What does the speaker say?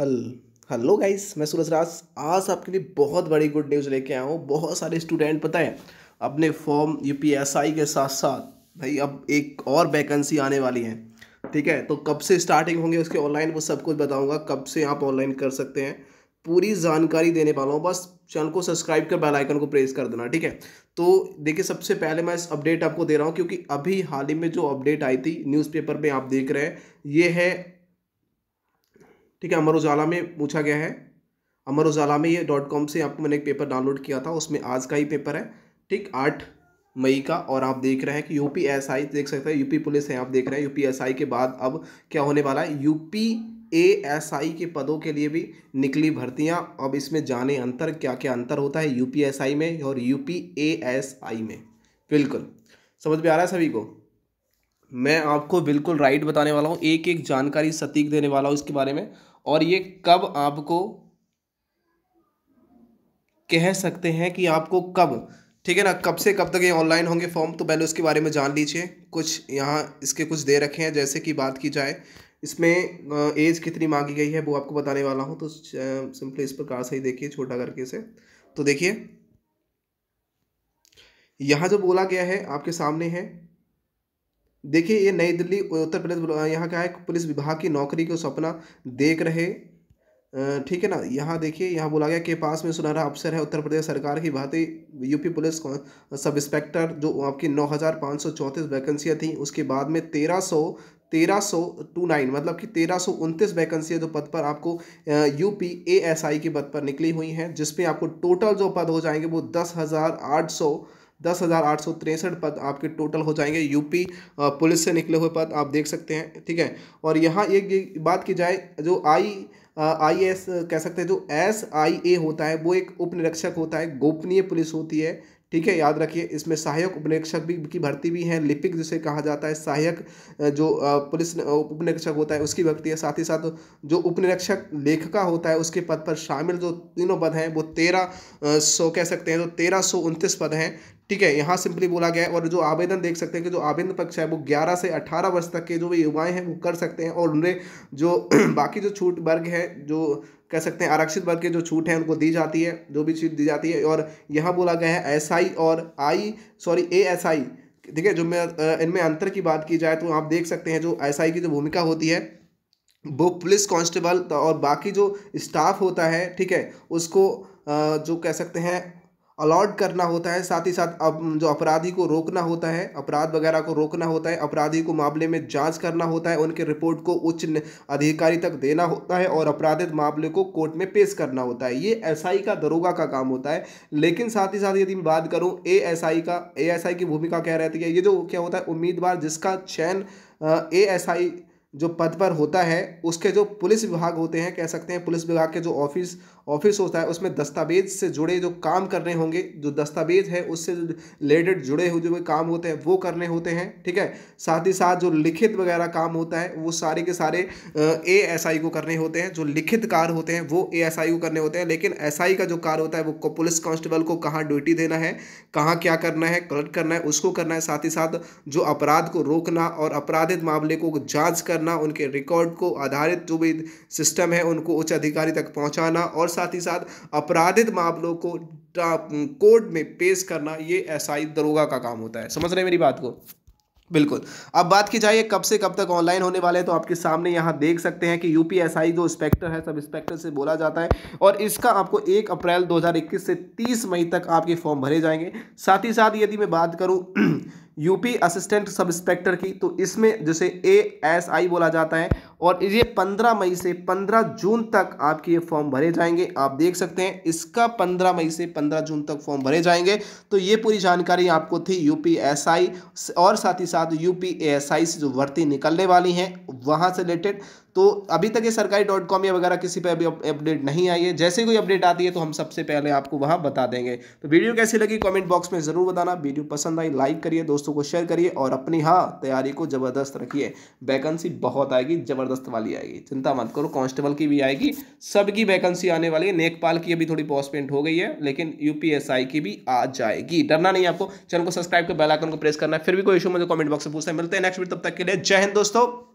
हल hello guys मैं सूरज राज आज आपके लिए बहुत बड़ी गुड न्यूज़ लेके आया हूँ बहुत सारे स्टूडेंट पता है अपने फॉर्म यूपीएसआई के साथ साथ भाई अब एक और वैकेंसी आने वाली है ठीक है तो कब से स्टार्टिंग होंगे उसके ऑनलाइन वो सब कुछ बताऊँगा कब से आप ऑनलाइन कर सकते हैं पूरी जानकारी देने वाला हूँ बस चैनल को सब्सक्राइब कर बेल आइकन को प्रेस कर देना ठीक है तो देखिए सबसे पहले मैं इस अपडेट आपको दे रहा हूँ क्योंकि अभी हाल ही में जो अपडेट आई थी न्यूज़पेपर में आप देख रहे हैं ये है ठीक है अमर उजाला में पूछा गया है अमर उजाला में ये डॉट कॉम से आपको मैंने एक पेपर डाउनलोड किया था उसमें आज का ही पेपर है ठीक आठ मई का और आप देख रहे हैं कि यूपी एस आई देख सकते हैं यूपी पुलिस है आप देख रहे हैं यूपी एस आई के बाद अब क्या होने वाला है यूपी ए एस आई के पदों के लिए भी निकली भर्तियां अब इसमें जाने अंतर क्या क्या अंतर होता है यूपी एस आई में और यूपी ए एस आई में बिल्कुल समझ में आ रहा है सभी को मैं आपको बिल्कुल राइट बताने वाला हूँ एक एक जानकारी सटीक देने वाला हूँ इसके बारे में और ये कब आपको कह सकते हैं कि आपको कब ठीक है ना कब से कब तक ये ऑनलाइन होंगे फॉर्म तो पहले उसके बारे में जान लीजिए कुछ यहाँ इसके कुछ दे रखे हैं जैसे कि बात की जाए इसमें एज कितनी मांगी गई है वो आपको बताने वाला हूँ तो सिंपली इस प्रकार से ही देखिए छोटा करके इसे तो देखिए यहाँ जो बोला गया है आपके सामने है देखिए ये नई दिल्ली उत्तर प्रदेश यहाँ क्या है पुलिस विभाग की नौकरी को सपना देख रहे ठीक है ना यहाँ देखिए यहाँ बोला गया के पास में सुनहरा अफसर है उत्तर प्रदेश सरकार की भारतीय यूपी पुलिस सब इंस्पेक्टर जो आपकी नौ हज़ार पाँच सौ चौंतीस वैकेंसियाँ थी उसके बाद में तेरह सौ तेरह सौ टू नाइन मतलब कि तेरह सौ उनतीस वैकेंसियाँ जो पद पर आपको U P A S I के पद पर निकली हुई हैं जिसमें आपको टोटल जो पद हो जाएंगे वो दस हज़ार आठ सौ दस हज़ार आठ सौ तिरसठ पद आपके टोटल हो जाएंगे यूपी पुलिस से निकले हुए पद आप देख सकते हैं ठीक है और यहाँ एक बात की जाए जो आई आई एस कह सकते हैं जो एस आई ए होता है वो एक उप निरीक्षक होता है गोपनीय पुलिस होती है ठीक है याद रखिए इसमें सहायक उपनिरीक्षक भी की भर्ती भी है लिपिक जिसे कहा जाता है सहायक जो पुलिस उपनिरीक्षक होता है उसकी भर्ती है साथ ही साथ जो उपनिरीक्षक लेखिका होता है उसके पद पर शामिल जो तीनों पद हैं वो तेरह सौ कह सकते हैं तो तेरह सौ उनतीस पद हैं ठीक है यहाँ सिंपली बोला गया है और जो आवेदन देख सकते हैं कि जो आवेदन पक्ष है वो 11 से 18 वर्ष तक के जो भी युवाएं हैं वो कर सकते हैं और उन्हें जो बाकी जो छूट वर्ग है जो कह सकते हैं आरक्षित वर्ग के जो छूट हैं उनको दी जाती है जो भी छूट दी जाती है और यहाँ बोला गया है एस आई और आई सॉरी ए एस आई ठीक है जो मैं इनमें अंतर की बात की जाए तो आप देख सकते हैं जो एस की जो भूमिका होती है वो पुलिस कांस्टेबल और बाकी जो स्टाफ होता है ठीक है उसको जो कह सकते हैं अलॉट करना होता है साथ ही साथ अब जो अपराधी को रोकना होता है अपराध वगैरह को रोकना होता है अपराधी को मामले में जांच करना होता है उनके रिपोर्ट को उच्च अधिकारी तक देना होता है और अपराधित मामले को कोर्ट में पेश करना होता है ये एसआई का दरोगा का काम होता है लेकिन साथ ही साथ यदि मैं बात करूँ आई का आई की भूमिका क्या रहती है ये जो क्या होता है उम्मीदवार जिसका चयन आई जो पद पर होता है उसके जो पुलिस विभाग होते हैं कह सकते हैं पुलिस विभाग के जो ऑफिस ऑफिस होता है उसमें दस्तावेज से जुड़े जो काम करने होंगे जो दस्तावेज है उससे रिलेटेड जुड़े हुए जो काम होते हैं वो करने होते हैं ठीक है साथ ही साथ जो लिखित वगैरह काम होता है वो सारे के सारे ए एस आई को करने होते हैं जो लिखित कार्य होते हैं वो ए एस आई को करने होते हैं लेकिन एस आई का जो कार्य होता है वो पुलिस कांस्टेबल को कहाँ ड्यूटी देना है कहाँ क्या करना है कलेक्ट करना है उसको करना है साथ ही साथ जो अपराध को रोकना और अपराधित मामले को जाँच कर करना उनके रिकॉर्ड को आधारित जो भी सिस्टम है उनको उच्च अधिकारी तक पहुंचाना और साथ ही साथ अपराधित मामलों को कोर्ट में पेश करना ये एसआई दरोगा का काम होता है समझ रहे मेरी बात को बिल्कुल अब बात की जाए कब से कब तक ऑनलाइन होने वाले हैं तो आपके सामने यहाँ देख सकते हैं कि यूपीएसआई जो इंस्पेक्टर है सब इंस्पेक्टर से बोला जाता है और इसका आपको एक अप्रैल 2021 से 30 मई तक आपके फॉर्म भरे जाएंगे साथ ही साथ यदि मैं बात करूँ यूपी असिस्टेंट सब इंस्पेक्टर की तो इसमें जैसे ए एस आई बोला जाता है और ये 15 मई से 15 जून तक आपके ये फॉर्म भरे जाएंगे आप देख सकते हैं इसका 15 मई से 15 जून तक फॉर्म भरे जाएंगे तो ये पूरी जानकारी आपको थी यूपी एस आई और साथ ही साथ यूपी ए एस आई से जो भर्ती निकलने वाली हैं वहाँ से रिलेटेड तो अभी तक ये सरकारी डॉट कॉम या वगैरह किसी पे अभी अपडेट नहीं आई है जैसे कोई अपडेट आती है तो हम सबसे पहले आपको वहाँ बता देंगे तो वीडियो कैसी लगी कमेंट बॉक्स में ज़रूर बताना वीडियो पसंद आई लाइक करिए दोस्तों को शेयर करिए और अपनी हाँ तैयारी को ज़बरदस्त रखिए वैकेंसी बहुत आएगी ज़बरदस्त वाली आएगी चिंता मत करो कॉन्स्टेबल की भी आएगी सबकी वैकेंसी आने वाली है नेकपाल की अभी थोड़ी पोस्टमेंट हो गई है लेकिन यूपीएसआई की भी आ जाएगी डरना नहीं आपको चैनल को सब्सक्राइब कर बेलाइकन को प्रेस करना फिर भी कोई इशू मुझे कॉमेंट बॉक्स में पूछना है मिलते हैं नेक्स्ट वीडियो तब तक के लिए जय हिंद दोस्तों